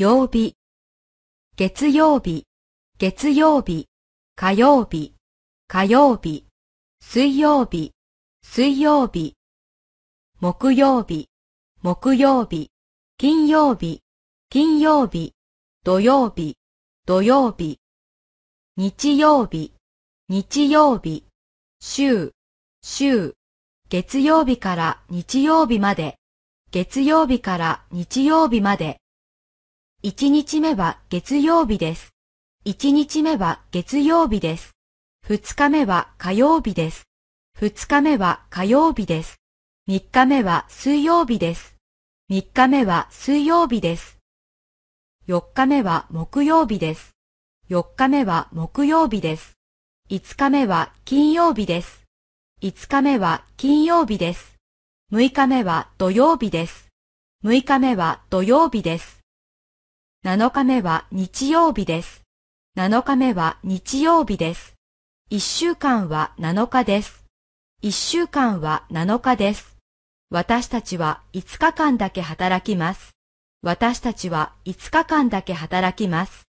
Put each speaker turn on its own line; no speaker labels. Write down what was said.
曜日、月曜日、月曜日、火曜日、火曜日、水曜日、水曜日、木曜日、木曜日、金曜日、金曜日、土曜日、土曜日、日曜日、日曜日、週、週、月曜
日から日曜日まで、月曜日から日曜日まで、1日目は月曜日です。1日目は月曜日です。2日目は火曜日です。2日目は火曜日です。3日目は水曜日です。3日目は水曜日です。4日目は木曜日です。4日目は木曜日です。5日目は金曜日です。5日目は金曜日です。6日目は土曜日です。6日目は土曜日です。7日目は日曜日です。7日目は日曜日です。1週間は7日です。1週間は7日です。私たちは5日間だけ働きます。私たちは5日間だけ働きます。